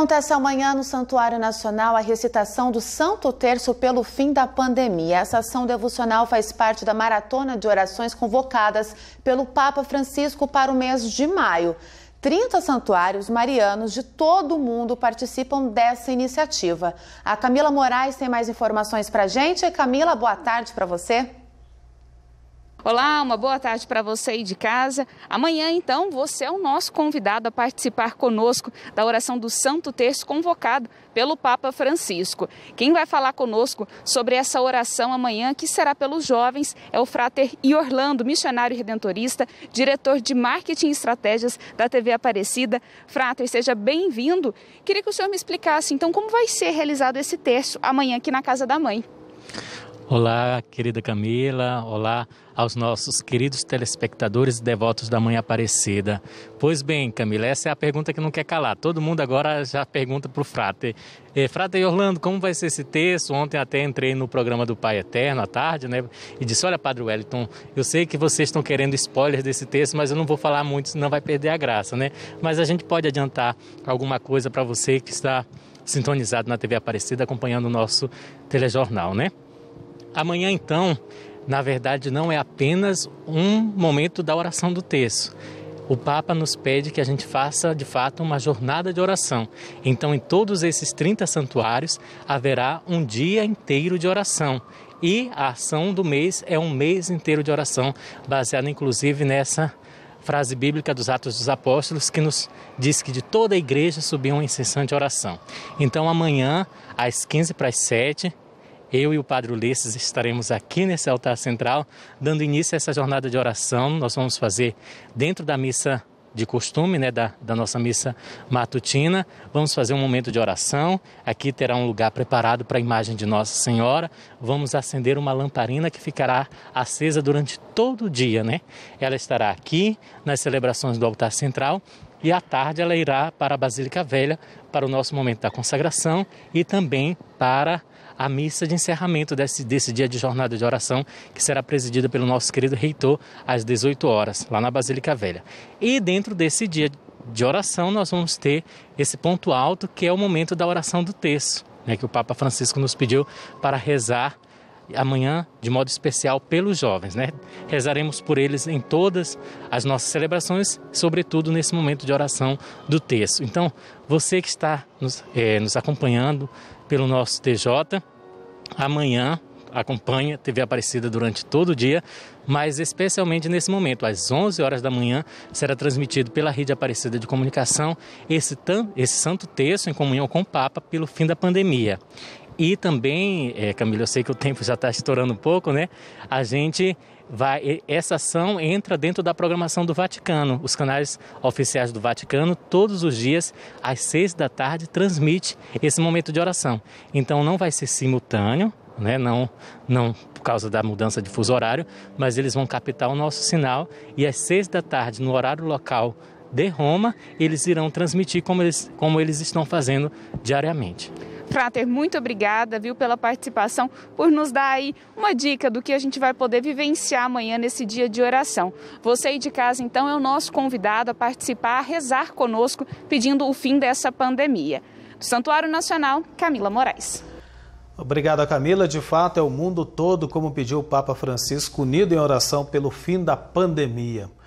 Acontece amanhã no Santuário Nacional a recitação do Santo Terço pelo fim da pandemia. Essa ação devocional faz parte da maratona de orações convocadas pelo Papa Francisco para o mês de maio. 30 santuários marianos de todo o mundo participam dessa iniciativa. A Camila Moraes tem mais informações para gente. Camila, boa tarde para você. Olá, uma boa tarde para você aí de casa. Amanhã, então, você é o nosso convidado a participar conosco da oração do Santo Terço convocado pelo Papa Francisco. Quem vai falar conosco sobre essa oração amanhã, que será pelos jovens, é o Frater Iorlando, missionário redentorista, diretor de marketing e estratégias da TV Aparecida. Frater, seja bem-vindo. Queria que o senhor me explicasse, então, como vai ser realizado esse terço amanhã aqui na Casa da Mãe. Olá, querida Camila, olá aos nossos queridos telespectadores e devotos da Mãe Aparecida. Pois bem, Camila, essa é a pergunta que não quer calar. Todo mundo agora já pergunta para o Frater. Eh, Frater Orlando, como vai ser esse texto? Ontem até entrei no programa do Pai Eterno à tarde, né? E disse: Olha, Padre Wellington, eu sei que vocês estão querendo spoilers desse texto, mas eu não vou falar muito, senão vai perder a graça, né? Mas a gente pode adiantar alguma coisa para você que está sintonizado na TV Aparecida acompanhando o nosso telejornal, né? Amanhã, então, na verdade, não é apenas um momento da oração do texto. O Papa nos pede que a gente faça de fato uma jornada de oração. Então, em todos esses 30 santuários, haverá um dia inteiro de oração. E a ação do mês é um mês inteiro de oração, baseado inclusive nessa frase bíblica dos Atos dos Apóstolos, que nos diz que de toda a igreja subiu uma incessante oração. Então, amanhã, às 15 para as 7, eu e o Padre Ulisses estaremos aqui nesse altar central, dando início a essa jornada de oração. Nós vamos fazer dentro da missa de costume, né, da, da nossa missa matutina. Vamos fazer um momento de oração. Aqui terá um lugar preparado para a imagem de Nossa Senhora. Vamos acender uma lamparina que ficará acesa durante todo o dia, né? Ela estará aqui nas celebrações do altar central e à tarde ela irá para a Basílica Velha para o nosso momento da consagração e também para a missa de encerramento desse, desse dia de jornada de oração, que será presidida pelo nosso querido reitor às 18 horas, lá na Basílica Velha. E dentro desse dia de oração, nós vamos ter esse ponto alto que é o momento da oração do texto, né, que o Papa Francisco nos pediu para rezar amanhã de modo especial pelos jovens, né? Rezaremos por eles em todas as nossas celebrações, sobretudo nesse momento de oração do texto. Então, você que está nos, é, nos acompanhando pelo nosso TJ, amanhã acompanha TV Aparecida durante todo o dia, mas especialmente nesse momento, às 11 horas da manhã, será transmitido pela Rede Aparecida de Comunicação esse, esse santo texto em comunhão com o Papa pelo fim da pandemia. E também, é, Camila, eu sei que o tempo já está estourando um pouco, né? A gente vai. Essa ação entra dentro da programação do Vaticano. Os canais oficiais do Vaticano, todos os dias, às seis da tarde, transmite esse momento de oração. Então não vai ser simultâneo, né? Não, não por causa da mudança de fuso horário, mas eles vão captar o nosso sinal e às seis da tarde, no horário local de Roma, eles irão transmitir como eles, como eles estão fazendo diariamente. Frater, muito obrigada, viu, pela participação, por nos dar aí uma dica do que a gente vai poder vivenciar amanhã nesse dia de oração. Você aí de casa, então, é o nosso convidado a participar, a rezar conosco, pedindo o fim dessa pandemia. Do Santuário Nacional, Camila Moraes. Obrigado, Camila. De fato, é o mundo todo, como pediu o Papa Francisco, unido em oração pelo fim da pandemia.